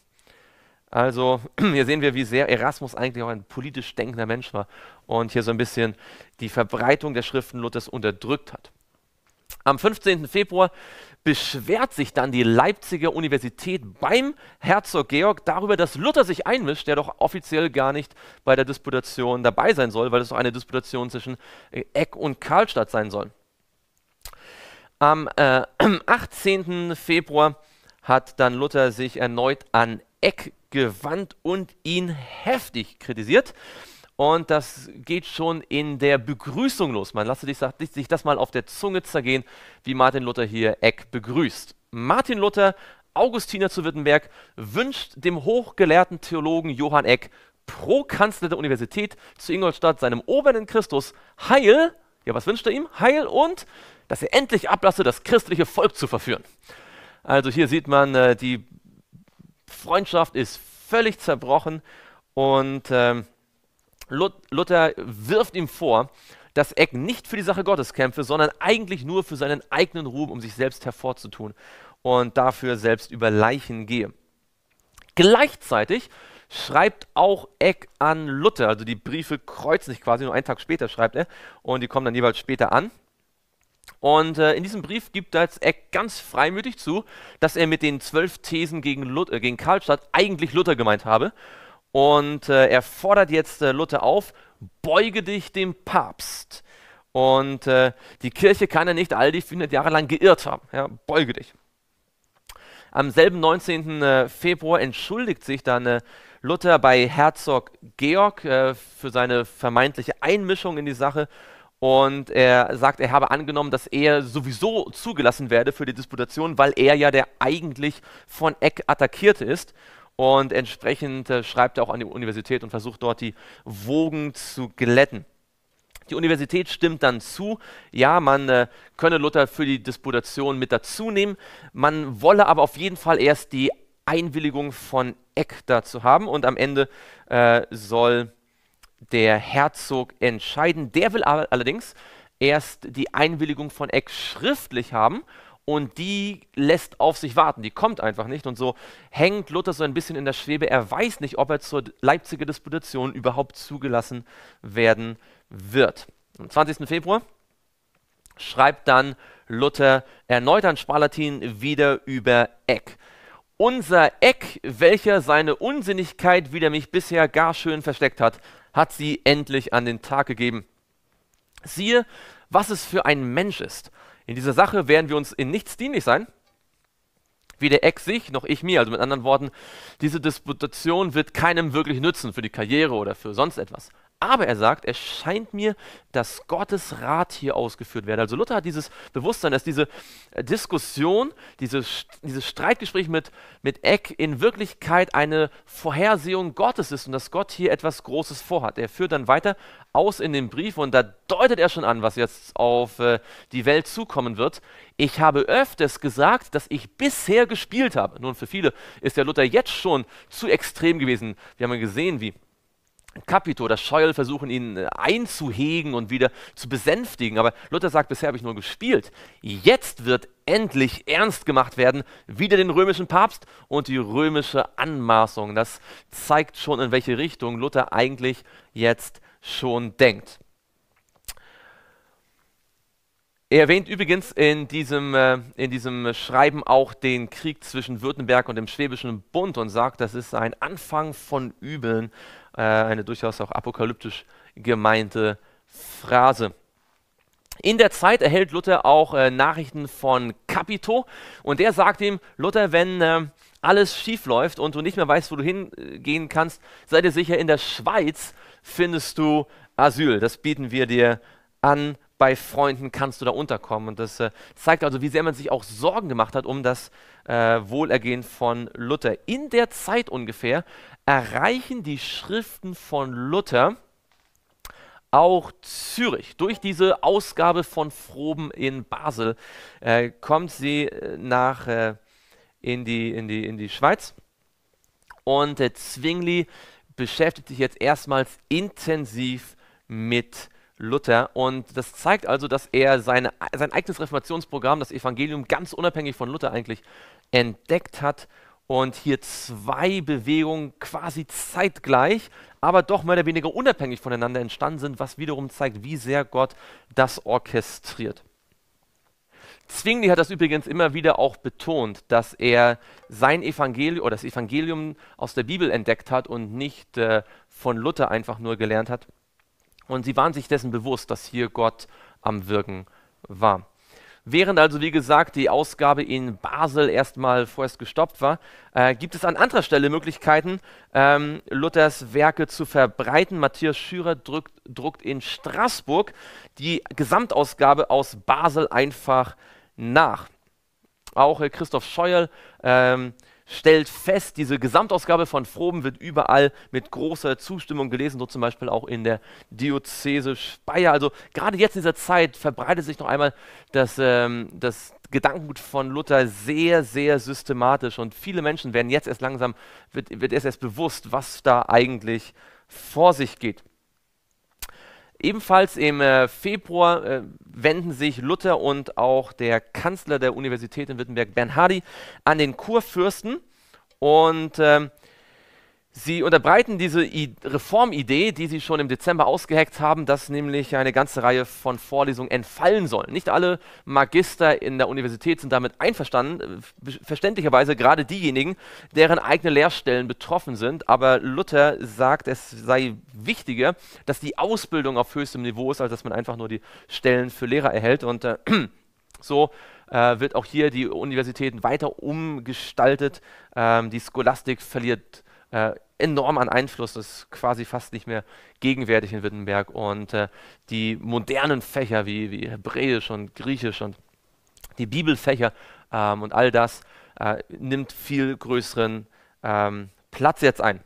Also hier sehen wir, wie sehr Erasmus eigentlich auch ein politisch denkender Mensch war und hier so ein bisschen die Verbreitung der Schriften Luthers unterdrückt hat. Am 15. Februar beschwert sich dann die Leipziger Universität beim Herzog Georg darüber, dass Luther sich einmischt, der doch offiziell gar nicht bei der Disputation dabei sein soll, weil es doch eine Disputation zwischen äh, Eck und Karlstadt sein soll. Am äh, 18. Februar hat dann Luther sich erneut an Eck gewandt und ihn heftig kritisiert. Und das geht schon in der Begrüßung los. Man lasse sich das mal auf der Zunge zergehen, wie Martin Luther hier Eck begrüßt. Martin Luther, Augustiner zu Württemberg, wünscht dem hochgelehrten Theologen Johann Eck, Prokanzler der Universität zu Ingolstadt, seinem Obern Christus, Heil. Ja, was wünscht er ihm? Heil und, dass er endlich ablasse, das christliche Volk zu verführen. Also hier sieht man, äh, die Freundschaft ist völlig zerbrochen und. Ähm, Luther wirft ihm vor, dass Eck nicht für die Sache Gottes kämpfe, sondern eigentlich nur für seinen eigenen Ruhm, um sich selbst hervorzutun und dafür selbst über Leichen gehe. Gleichzeitig schreibt auch Eck an Luther, also die Briefe kreuzen sich quasi, nur einen Tag später schreibt er und die kommen dann jeweils später an. Und äh, in diesem Brief gibt jetzt Eck ganz freimütig zu, dass er mit den zwölf Thesen gegen, Lut äh, gegen Karlstadt eigentlich Luther gemeint habe und äh, er fordert jetzt äh, Luther auf, beuge dich dem Papst. Und äh, die Kirche kann ja nicht all die 400 Jahre lang geirrt haben. Ja, beuge dich. Am selben 19. Äh, Februar entschuldigt sich dann äh, Luther bei Herzog Georg äh, für seine vermeintliche Einmischung in die Sache und er sagt, er habe angenommen, dass er sowieso zugelassen werde für die Disputation, weil er ja der eigentlich von Eck attackierte ist. Und entsprechend äh, schreibt er auch an die Universität und versucht dort die Wogen zu glätten. Die Universität stimmt dann zu, ja, man äh, könne Luther für die Disputation mit dazu nehmen, man wolle aber auf jeden Fall erst die Einwilligung von Eck dazu haben und am Ende äh, soll der Herzog entscheiden. Der will allerdings erst die Einwilligung von Eck schriftlich haben und die lässt auf sich warten, die kommt einfach nicht. Und so hängt Luther so ein bisschen in der Schwebe. Er weiß nicht, ob er zur Leipziger Disputation überhaupt zugelassen werden wird. Am 20. Februar schreibt dann Luther erneut an Spalatin wieder über Eck. Unser Eck, welcher seine Unsinnigkeit, wieder mich bisher gar schön versteckt hat, hat sie endlich an den Tag gegeben. Siehe, was es für ein Mensch ist in dieser Sache werden wir uns in nichts dienlich sein, weder Eck sich noch ich mir. Also mit anderen Worten, diese Disputation wird keinem wirklich nützen für die Karriere oder für sonst etwas. Aber er sagt, es scheint mir, dass Gottes Rat hier ausgeführt werde. Also Luther hat dieses Bewusstsein, dass diese äh, Diskussion, dieses, dieses Streitgespräch mit, mit Eck in Wirklichkeit eine Vorhersehung Gottes ist und dass Gott hier etwas Großes vorhat. Er führt dann weiter aus in den Brief und da deutet er schon an, was jetzt auf äh, die Welt zukommen wird. Ich habe öfters gesagt, dass ich bisher gespielt habe. Nun, für viele ist der Luther jetzt schon zu extrem gewesen. Wir haben ja gesehen, wie Capito oder Scheuel versuchen, ihn äh, einzuhegen und wieder zu besänftigen. Aber Luther sagt, bisher habe ich nur gespielt. Jetzt wird endlich ernst gemacht werden, wieder den römischen Papst und die römische Anmaßung. Das zeigt schon, in welche Richtung Luther eigentlich jetzt schon denkt. Er erwähnt übrigens in diesem, äh, in diesem Schreiben auch den Krieg zwischen Württemberg und dem Schwäbischen Bund und sagt, das ist ein Anfang von Übeln, äh, eine durchaus auch apokalyptisch gemeinte Phrase. In der Zeit erhält Luther auch äh, Nachrichten von Capito und der sagt ihm, Luther, wenn äh, alles schief läuft und du nicht mehr weißt, wo du hingehen kannst, sei dir sicher, in der Schweiz findest du Asyl. Das bieten wir dir an bei Freunden kannst du da unterkommen. Und das äh, zeigt also, wie sehr man sich auch Sorgen gemacht hat um das äh, Wohlergehen von Luther. In der Zeit ungefähr erreichen die Schriften von Luther auch Zürich. Durch diese Ausgabe von Froben in Basel äh, kommt sie äh, nach, äh, in, die, in, die, in die Schweiz. Und äh, Zwingli beschäftigt sich jetzt erstmals intensiv mit Luther. Und das zeigt also, dass er seine, sein eigenes Reformationsprogramm, das Evangelium, ganz unabhängig von Luther eigentlich entdeckt hat. Und hier zwei Bewegungen quasi zeitgleich, aber doch mehr oder weniger unabhängig voneinander entstanden sind, was wiederum zeigt, wie sehr Gott das orchestriert. Zwingli hat das übrigens immer wieder auch betont, dass er sein Evangelium oder das Evangelium aus der Bibel entdeckt hat und nicht äh, von Luther einfach nur gelernt hat. Und sie waren sich dessen bewusst, dass hier Gott am Wirken war. Während also, wie gesagt, die Ausgabe in Basel erstmal vorerst gestoppt war, äh, gibt es an anderer Stelle Möglichkeiten, ähm, Luthers Werke zu verbreiten. Matthias Schürer drückt, druckt in Straßburg die Gesamtausgabe aus Basel einfach nach. Auch äh, Christoph Scheuerl ähm, stellt fest, diese Gesamtausgabe von Froben wird überall mit großer Zustimmung gelesen, so zum Beispiel auch in der Diözese Speyer. Also gerade jetzt in dieser Zeit verbreitet sich noch einmal das, ähm, das Gedankengut von Luther sehr, sehr systematisch und viele Menschen werden jetzt erst langsam, wird, wird erst erst bewusst, was da eigentlich vor sich geht. Ebenfalls im äh, Februar äh, wenden sich Luther und auch der Kanzler der Universität in Württemberg, Bernhardi, an den Kurfürsten und ähm, Sie unterbreiten diese I Reformidee, die Sie schon im Dezember ausgeheckt haben, dass nämlich eine ganze Reihe von Vorlesungen entfallen sollen. Nicht alle Magister in der Universität sind damit einverstanden, äh, verständlicherweise gerade diejenigen, deren eigene Lehrstellen betroffen sind. Aber Luther sagt, es sei wichtiger, dass die Ausbildung auf höchstem Niveau ist, als dass man einfach nur die Stellen für Lehrer erhält. Und äh, so äh, wird auch hier die Universität weiter umgestaltet. Ähm, die Scholastik verliert äh, enorm an Einfluss, das ist quasi fast nicht mehr gegenwärtig in Wittenberg. Und äh, die modernen Fächer wie, wie Hebräisch und Griechisch und die Bibelfächer ähm, und all das äh, nimmt viel größeren ähm, Platz jetzt ein.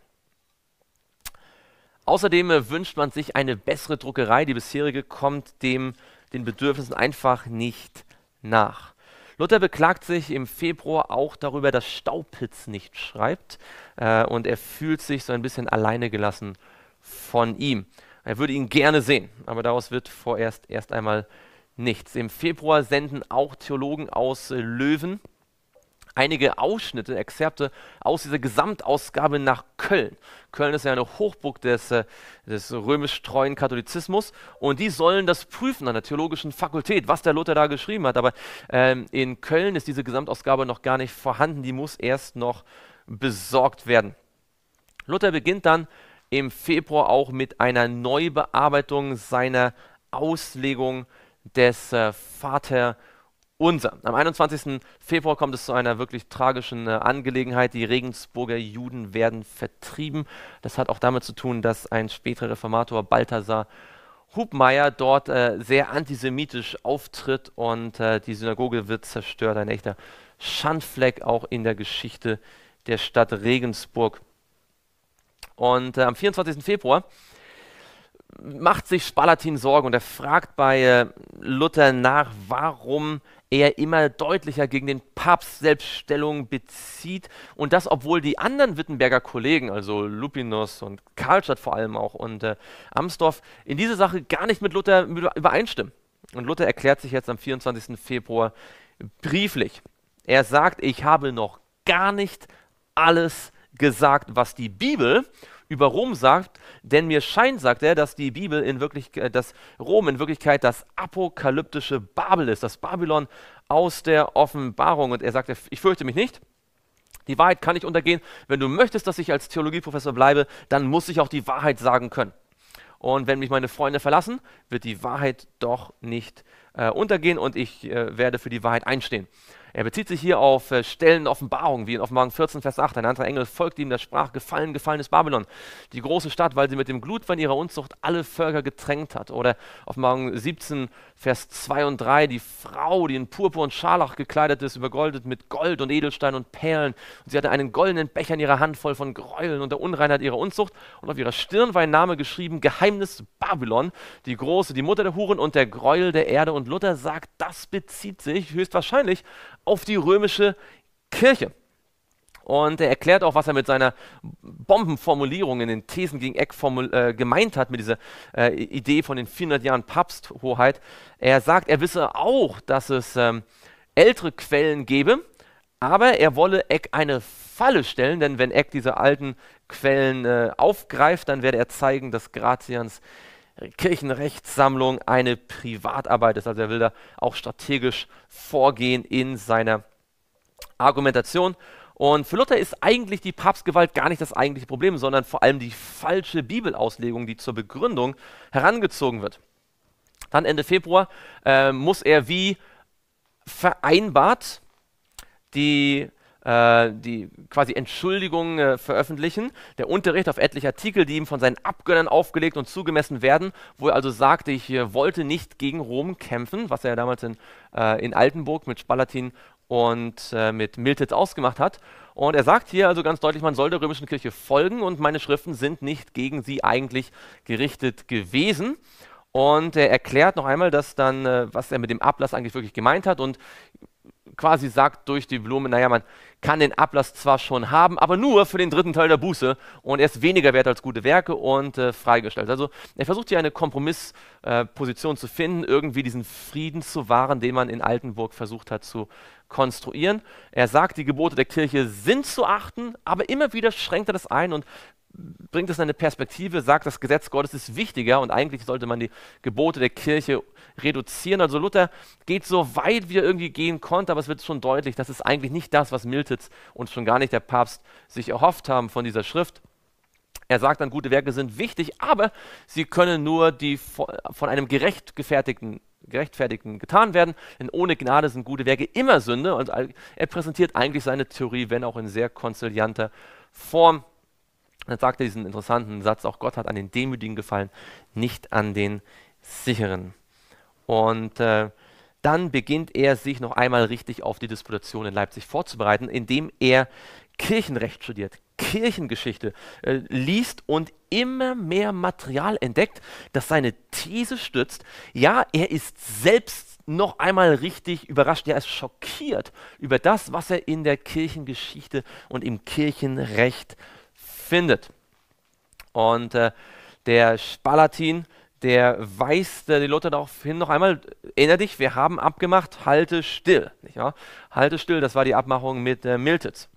Außerdem äh, wünscht man sich eine bessere Druckerei. Die bisherige kommt dem, den Bedürfnissen einfach nicht nach. Luther beklagt sich im Februar auch darüber, dass Staupitz nicht schreibt äh, und er fühlt sich so ein bisschen alleine gelassen von ihm. Er würde ihn gerne sehen, aber daraus wird vorerst erst einmal nichts. Im Februar senden auch Theologen aus Löwen einige Ausschnitte, Exzerpte aus dieser Gesamtausgabe nach Köln. Köln ist ja eine Hochburg des, äh, des römisch-treuen Katholizismus und die sollen das prüfen an der theologischen Fakultät, was der Luther da geschrieben hat. Aber ähm, in Köln ist diese Gesamtausgabe noch gar nicht vorhanden, die muss erst noch besorgt werden. Luther beginnt dann im Februar auch mit einer Neubearbeitung seiner Auslegung des äh, Vater unser. Am 21. Februar kommt es zu einer wirklich tragischen äh, Angelegenheit. Die Regensburger Juden werden vertrieben. Das hat auch damit zu tun, dass ein späterer Reformator Balthasar Hubmeier dort äh, sehr antisemitisch auftritt und äh, die Synagoge wird zerstört. Ein echter Schandfleck auch in der Geschichte der Stadt Regensburg. Und äh, am 24. Februar macht sich Spalatin Sorgen und er fragt bei äh, Luther nach, warum er immer deutlicher gegen den Papst Selbststellung bezieht und das, obwohl die anderen Wittenberger Kollegen, also Lupinus und Karlstadt vor allem auch und äh, Amsdorf, in dieser Sache gar nicht mit Luther übereinstimmen. Und Luther erklärt sich jetzt am 24. Februar brieflich. Er sagt, ich habe noch gar nicht alles gesagt, was die Bibel über Rom sagt, denn mir scheint, sagt er, dass die Bibel in Wirklichkeit, äh, dass Rom in Wirklichkeit das apokalyptische Babel ist, das Babylon aus der Offenbarung. Und er sagt, ich fürchte mich nicht. Die Wahrheit kann nicht untergehen. Wenn du möchtest, dass ich als Theologieprofessor bleibe, dann muss ich auch die Wahrheit sagen können. Und wenn mich meine Freunde verlassen, wird die Wahrheit doch nicht äh, untergehen und ich äh, werde für die Wahrheit einstehen. Er bezieht sich hier auf äh, Stellen Offenbarung, wie in Offenbarung 14, Vers 8. Ein anderer Engel folgte ihm, der sprach, gefallen, gefallen ist Babylon, die große Stadt, weil sie mit dem Glutwein ihrer Unzucht alle Völker getränkt hat. Oder Offenbarung 17, Vers 2 und 3, die Frau, die in Purpur und Scharlach gekleidet ist, übergoldet mit Gold und Edelstein und Perlen. Und sie hatte einen goldenen Becher in ihrer Hand voll von Gräueln und der Unreinheit ihrer Unzucht. Und auf ihrer Stirn war ein Name geschrieben, Geheimnis Babylon, die große, die Mutter der Huren und der Gräuel der Erde. Und Luther sagt, das bezieht sich höchstwahrscheinlich auf die römische Kirche. Und er erklärt auch, was er mit seiner Bombenformulierung in den Thesen gegen Eck äh, gemeint hat, mit dieser äh, Idee von den 400 Jahren Papsthoheit. Er sagt, er wisse auch, dass es ähm, ältere Quellen gebe, aber er wolle Eck eine Falle stellen, denn wenn Eck diese alten Quellen äh, aufgreift, dann werde er zeigen, dass Gratians Kirchenrechtssammlung eine Privatarbeit ist. Also er will da auch strategisch vorgehen in seiner Argumentation. Und für Luther ist eigentlich die Papstgewalt gar nicht das eigentliche Problem, sondern vor allem die falsche Bibelauslegung, die zur Begründung herangezogen wird. Dann Ende Februar äh, muss er wie vereinbart die äh, die quasi Entschuldigungen äh, veröffentlichen. Der Unterricht auf etliche Artikel, die ihm von seinen Abgönnern aufgelegt und zugemessen werden, wo er also sagte, ich äh, wollte nicht gegen Rom kämpfen, was er ja damals in, äh, in Altenburg mit Spalatin und äh, mit Miltitz ausgemacht hat. Und er sagt hier also ganz deutlich, man soll der römischen Kirche folgen und meine Schriften sind nicht gegen sie eigentlich gerichtet gewesen. Und er erklärt noch einmal, dass dann, äh, was er mit dem Ablass eigentlich wirklich gemeint hat und quasi sagt durch die Blume, naja, man kann den Ablass zwar schon haben, aber nur für den dritten Teil der Buße und er ist weniger wert als gute Werke und äh, freigestellt. Also er versucht hier eine Kompromissposition äh, zu finden, irgendwie diesen Frieden zu wahren, den man in Altenburg versucht hat zu konstruieren. Er sagt, die Gebote der Kirche sind zu achten, aber immer wieder schränkt er das ein und bringt es eine Perspektive, sagt, das Gesetz Gottes ist wichtiger und eigentlich sollte man die Gebote der Kirche reduzieren. Also Luther geht so weit, wie er irgendwie gehen konnte, aber es wird schon deutlich, das ist eigentlich nicht das, was Miltitz und schon gar nicht der Papst sich erhofft haben von dieser Schrift. Er sagt dann, gute Werke sind wichtig, aber sie können nur die von einem gerecht Gerechtfertigten getan werden, denn ohne Gnade sind gute Werke immer Sünde und er präsentiert eigentlich seine Theorie, wenn auch in sehr konzilianter Form dann sagt er diesen interessanten Satz, auch Gott hat an den Demütigen gefallen, nicht an den Sicheren. Und äh, dann beginnt er sich noch einmal richtig auf die Disputation in Leipzig vorzubereiten, indem er Kirchenrecht studiert, Kirchengeschichte äh, liest und immer mehr Material entdeckt, das seine These stützt. Ja, er ist selbst noch einmal richtig überrascht, er ist schockiert über das, was er in der Kirchengeschichte und im Kirchenrecht findet. Und äh, der Spalatin, der weist äh, die Luther darauf hin, noch einmal, erinnere dich, wir haben abgemacht, halte still. Ja? Halte still, das war die Abmachung mit äh, Miltitz.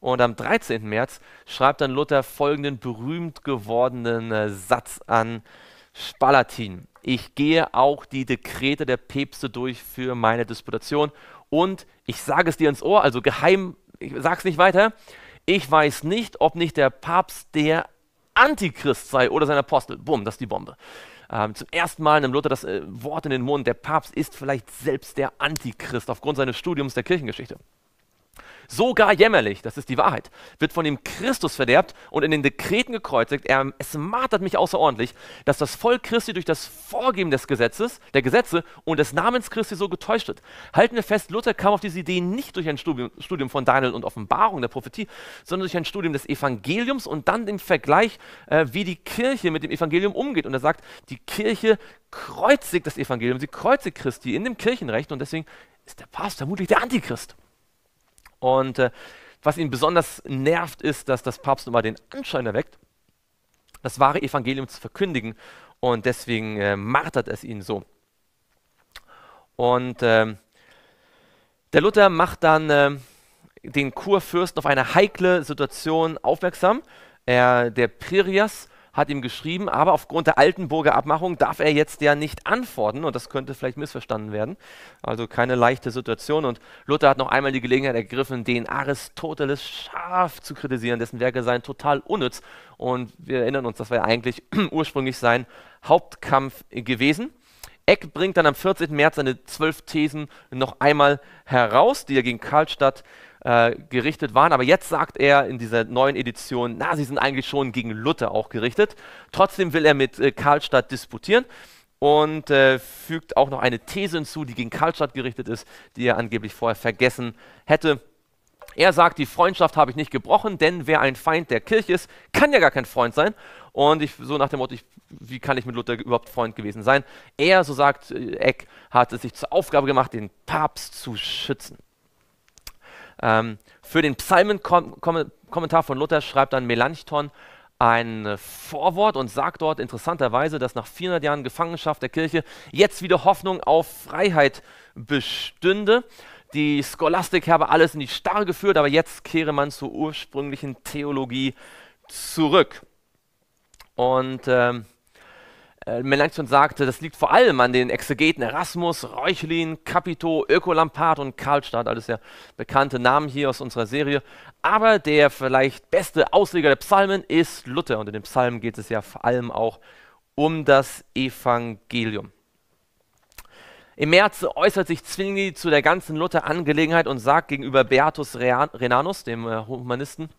Und am 13. März schreibt dann Luther folgenden berühmt gewordenen äh, Satz an Spalatin. Ich gehe auch die Dekrete der Päpste durch für meine Disputation und ich sage es dir ins Ohr, also geheim, ich sage es nicht weiter, ich weiß nicht, ob nicht der Papst der Antichrist sei oder sein Apostel. Bumm, das ist die Bombe. Ähm, zum ersten Mal nimmt Luther das äh, Wort in den Mund, der Papst ist vielleicht selbst der Antichrist aufgrund seines Studiums der Kirchengeschichte sogar jämmerlich, das ist die Wahrheit, wird von dem Christus verderbt und in den Dekreten gekreuzigt. Er, es martert mich außerordentlich, dass das Volk Christi durch das Vorgeben des Gesetzes, der Gesetze und des Namens Christi so getäuscht wird. Halten wir fest, Luther kam auf diese Idee nicht durch ein Studium, Studium von Daniel und Offenbarung der Prophetie, sondern durch ein Studium des Evangeliums und dann den Vergleich, äh, wie die Kirche mit dem Evangelium umgeht. Und er sagt, die Kirche kreuzigt das Evangelium, sie kreuzigt Christi in dem Kirchenrecht und deswegen ist der Papst vermutlich der Antichrist. Und äh, was ihn besonders nervt, ist, dass das Papst nun mal den Anschein erweckt, das wahre Evangelium zu verkündigen. Und deswegen äh, martert es ihn so. Und äh, der Luther macht dann äh, den Kurfürsten auf eine heikle Situation aufmerksam. Er, der Pririas hat ihm geschrieben, aber aufgrund der Altenburger Abmachung darf er jetzt ja nicht antworten und das könnte vielleicht missverstanden werden. Also keine leichte Situation und Luther hat noch einmal die Gelegenheit ergriffen, den Aristoteles scharf zu kritisieren, dessen Werke seien total unnütz und wir erinnern uns, das war ja eigentlich ursprünglich sein Hauptkampf gewesen. Eck bringt dann am 14. März seine zwölf Thesen noch einmal heraus, die er gegen Karlstadt äh, gerichtet waren. Aber jetzt sagt er in dieser neuen Edition, na, sie sind eigentlich schon gegen Luther auch gerichtet. Trotzdem will er mit äh, Karlstadt disputieren und äh, fügt auch noch eine These hinzu, die gegen Karlstadt gerichtet ist, die er angeblich vorher vergessen hätte. Er sagt, die Freundschaft habe ich nicht gebrochen, denn wer ein Feind der Kirche ist, kann ja gar kein Freund sein. Und ich, so nach dem Motto, ich, wie kann ich mit Luther überhaupt Freund gewesen sein? Er, so sagt äh, Eck, hat es sich zur Aufgabe gemacht, den Papst zu schützen. Ähm, für den Psalmenkommentar von Luther schreibt dann Melanchthon ein Vorwort und sagt dort interessanterweise, dass nach 400 Jahren Gefangenschaft der Kirche jetzt wieder Hoffnung auf Freiheit bestünde. Die Scholastik habe alles in die Starre geführt, aber jetzt kehre man zur ursprünglichen Theologie zurück. Und ähm, äh, Melanchthon sagte, das liegt vor allem an den Exegeten Erasmus, Reuchlin, Capito, Ökolampard und Karlstadt, alles sehr bekannte Namen hier aus unserer Serie. Aber der vielleicht beste Ausleger der Psalmen ist Luther und in den Psalmen geht es ja vor allem auch um das Evangelium. Im März äußert sich Zwingli zu der ganzen Luther-Angelegenheit und sagt gegenüber Beatus Renanus, dem äh, Humanisten,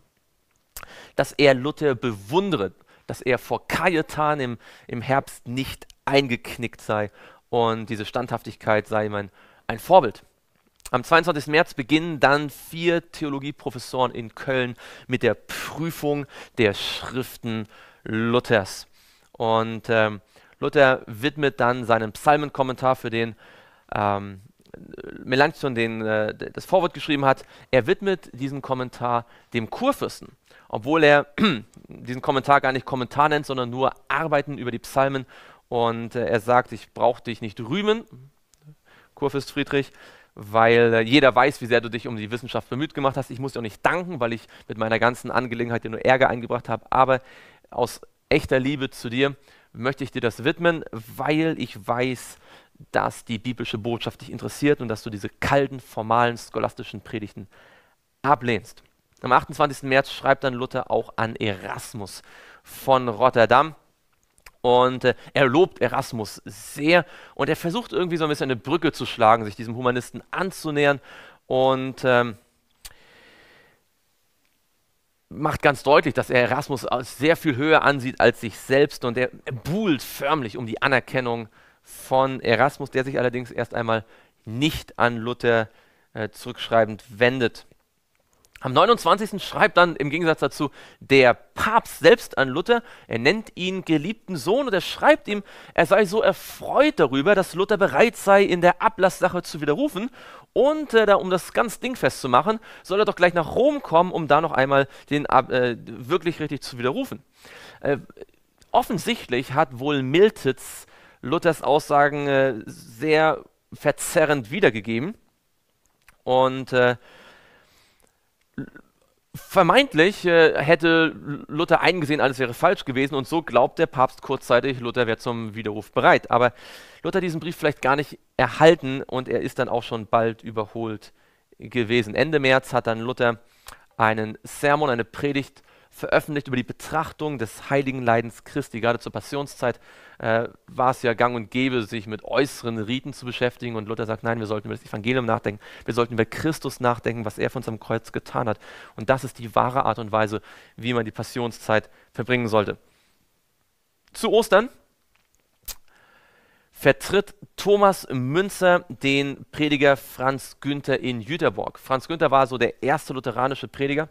dass er Luther bewundert dass er vor Kajetan im, im Herbst nicht eingeknickt sei und diese Standhaftigkeit sei ihm ein, ein Vorbild. Am 22. März beginnen dann vier Theologieprofessoren in Köln mit der Prüfung der Schriften Luthers. Und ähm, Luther widmet dann seinen Psalmenkommentar, für den ähm, Melanchthon den, äh, das Vorwort geschrieben hat, er widmet diesen Kommentar dem Kurfürsten obwohl er diesen Kommentar gar nicht Kommentar nennt, sondern nur Arbeiten über die Psalmen. Und äh, er sagt, ich brauche dich nicht rühmen, Kurfürst Friedrich, weil äh, jeder weiß, wie sehr du dich um die Wissenschaft bemüht gemacht hast. Ich muss dir auch nicht danken, weil ich mit meiner ganzen Angelegenheit dir nur Ärger eingebracht habe. Aber aus echter Liebe zu dir möchte ich dir das widmen, weil ich weiß, dass die biblische Botschaft dich interessiert und dass du diese kalten, formalen, scholastischen Predigten ablehnst. Am 28. März schreibt dann Luther auch an Erasmus von Rotterdam. Und äh, er lobt Erasmus sehr und er versucht irgendwie so ein bisschen eine Brücke zu schlagen, sich diesem Humanisten anzunähern und ähm, macht ganz deutlich, dass er Erasmus sehr viel höher ansieht als sich selbst und er, er buhlt förmlich um die Anerkennung von Erasmus, der sich allerdings erst einmal nicht an Luther äh, zurückschreibend wendet. Am 29. schreibt dann im Gegensatz dazu der Papst selbst an Luther, er nennt ihn geliebten Sohn und er schreibt ihm, er sei so erfreut darüber, dass Luther bereit sei, in der Ablasssache zu widerrufen und äh, da, um das ganz Ding festzumachen, soll er doch gleich nach Rom kommen, um da noch einmal den äh, wirklich richtig zu widerrufen. Äh, offensichtlich hat wohl Miltitz Luthers Aussagen äh, sehr verzerrend wiedergegeben und äh, Vermeintlich äh, hätte Luther eingesehen, alles wäre falsch gewesen und so glaubt der Papst kurzzeitig, Luther wäre zum Widerruf bereit. Aber Luther hat diesen Brief vielleicht gar nicht erhalten und er ist dann auch schon bald überholt gewesen. Ende März hat dann Luther einen Sermon, eine Predigt veröffentlicht über die Betrachtung des heiligen Leidens Christi. Gerade zur Passionszeit äh, war es ja gang und gäbe, sich mit äußeren Riten zu beschäftigen. Und Luther sagt, nein, wir sollten über das Evangelium nachdenken. Wir sollten über Christus nachdenken, was er von seinem Kreuz getan hat. Und das ist die wahre Art und Weise, wie man die Passionszeit verbringen sollte. Zu Ostern vertritt Thomas Münzer den Prediger Franz Günther in Jüterborg. Franz Günther war so der erste lutheranische Prediger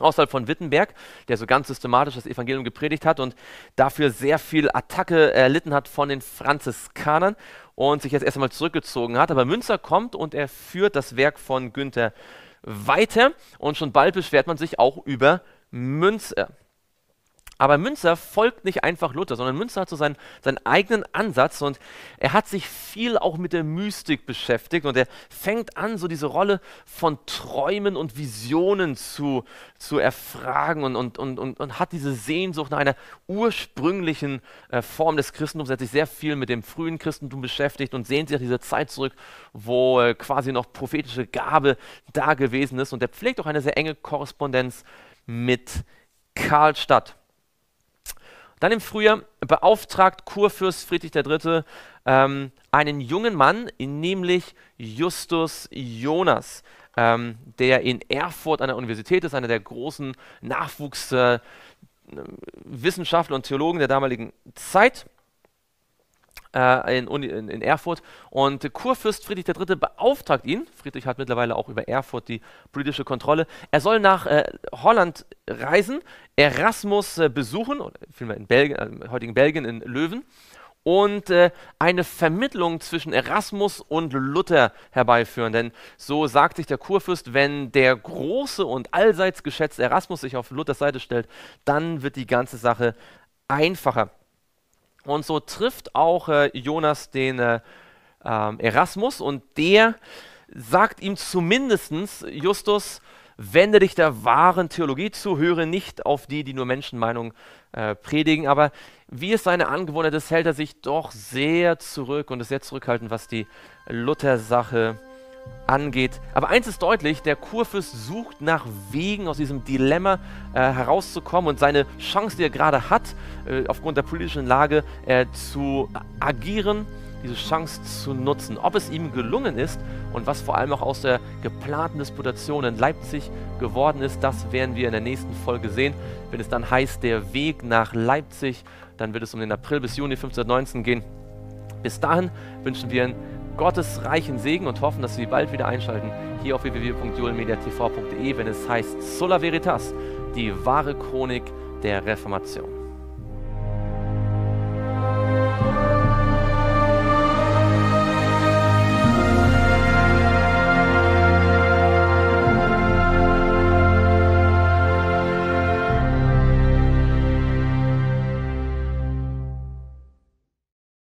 außerhalb von Wittenberg, der so ganz systematisch das Evangelium gepredigt hat und dafür sehr viel Attacke erlitten hat von den Franziskanern und sich jetzt erst einmal zurückgezogen hat. Aber Münzer kommt und er führt das Werk von Günther weiter und schon bald beschwert man sich auch über Münzer. Aber Münzer folgt nicht einfach Luther, sondern Münzer hat so seinen, seinen eigenen Ansatz und er hat sich viel auch mit der Mystik beschäftigt und er fängt an, so diese Rolle von Träumen und Visionen zu, zu erfragen und, und, und, und, und hat diese Sehnsucht nach einer ursprünglichen äh, Form des Christentums. Er hat sich sehr viel mit dem frühen Christentum beschäftigt und sehnt sich auf diese Zeit zurück, wo äh, quasi noch prophetische Gabe da gewesen ist und er pflegt auch eine sehr enge Korrespondenz mit Karlstadt. Dann im Frühjahr beauftragt Kurfürst Friedrich III. Ähm, einen jungen Mann, nämlich Justus Jonas, ähm, der in Erfurt an der Universität ist, einer der großen Nachwuchswissenschaftler äh, und Theologen der damaligen Zeit äh, in, Uni, in, in, Erfurt. Und Kurfürst Friedrich III. beauftragt ihn, Friedrich hat mittlerweile auch über Erfurt die politische Kontrolle, er soll nach äh, Holland reisen, Erasmus äh, besuchen, oder vielmehr in Belgien, äh, im heutigen Belgien, in Löwen, und äh, eine Vermittlung zwischen Erasmus und Luther herbeiführen. Denn so sagt sich der Kurfürst, wenn der große und allseits geschätzte Erasmus sich auf Luthers Seite stellt, dann wird die ganze Sache einfacher. Und so trifft auch äh, Jonas den äh, ähm, Erasmus und der sagt ihm zumindestens, Justus, wende dich der wahren Theologie zu, höre nicht auf die, die nur Menschenmeinung äh, predigen. Aber wie es seine Angewohnheit ist, hält er sich doch sehr zurück und ist sehr zurückhaltend, was die Luther-Sache angeht. Aber eins ist deutlich, der Kurfürst sucht nach Wegen aus diesem Dilemma äh, herauszukommen und seine Chance, die er gerade hat, äh, aufgrund der politischen Lage äh, zu agieren, diese Chance zu nutzen. Ob es ihm gelungen ist und was vor allem auch aus der geplanten Disputation in Leipzig geworden ist, das werden wir in der nächsten Folge sehen. Wenn es dann heißt, der Weg nach Leipzig, dann wird es um den April bis Juni 1519 gehen. Bis dahin wünschen wir einen Gottes reichen Segen und hoffen, dass Sie bald wieder einschalten hier auf www.julmediatv.de, wenn es heißt Sola Veritas, die wahre Chronik der Reformation.